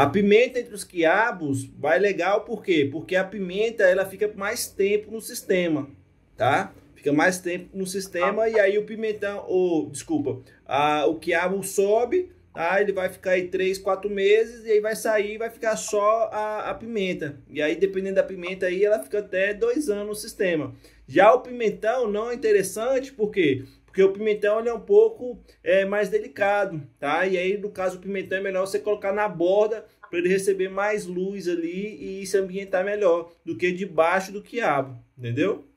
A pimenta entre os quiabos vai legal por quê? Porque a pimenta ela fica mais tempo no sistema, tá? Fica mais tempo no sistema e aí o pimentão, ou desculpa, a, o quiabo sobe, tá? Ele vai ficar aí 3, 4 meses e aí vai sair vai ficar só a, a pimenta. E aí dependendo da pimenta aí ela fica até 2 anos no sistema. Já o pimentão não é interessante porque porque o pimentão ele é um pouco é, mais delicado, tá? E aí, no caso do pimentão, é melhor você colocar na borda para ele receber mais luz ali e se ambientar melhor do que debaixo do quiabo, entendeu?